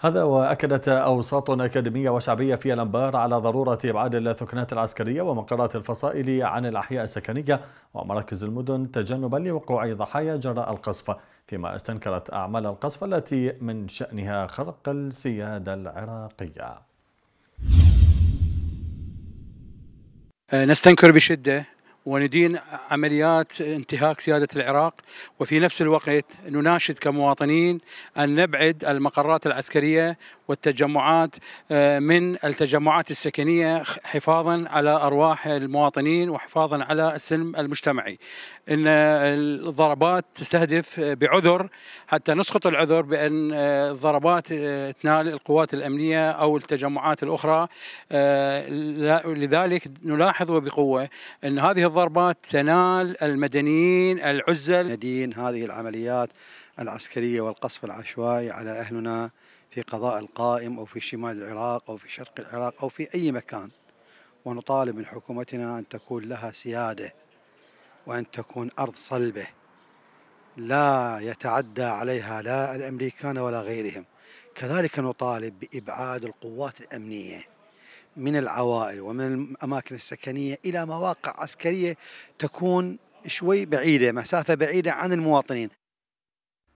هذا وأكدت أوساط أكاديمية وشعبية في الأنبار على ضرورة إبعاد الثكنات العسكرية ومقرات الفصائل عن الأحياء السكنية ومراكز المدن تجنبا لوقوع ضحايا جراء القصف فيما استنكرت أعمال القصف التي من شأنها خرق السيادة العراقية أه، نستنكر بشدة وندين عمليات انتهاك سيادة العراق وفي نفس الوقت نناشد كمواطنين أن نبعد المقرات العسكرية والتجمعات آه، من التجمعات السكنية حفاظا على أرواح المواطنين وحفاظا على السلم المجتمعي إن الضربات تستهدف بعذر حتى نسقط العذر بأن الضربات آه، تنال آه، القوات الأمنية أو التجمعات الأخرى لذلك نلاحظ بقوة أن هذه الضربات الضربات تنال المدنيين العزل ندين هذه العمليات العسكرية والقصف العشوائي على أهلنا في قضاء القائم أو في شمال العراق أو في شرق العراق أو في أي مكان ونطالب من حكومتنا أن تكون لها سيادة وأن تكون أرض صلبة لا يتعدى عليها لا الأمريكان ولا غيرهم كذلك نطالب بإبعاد القوات الأمنية من العوائل ومن الأماكن السكنية إلى مواقع عسكرية تكون شوي بعيدة مسافة بعيدة عن المواطنين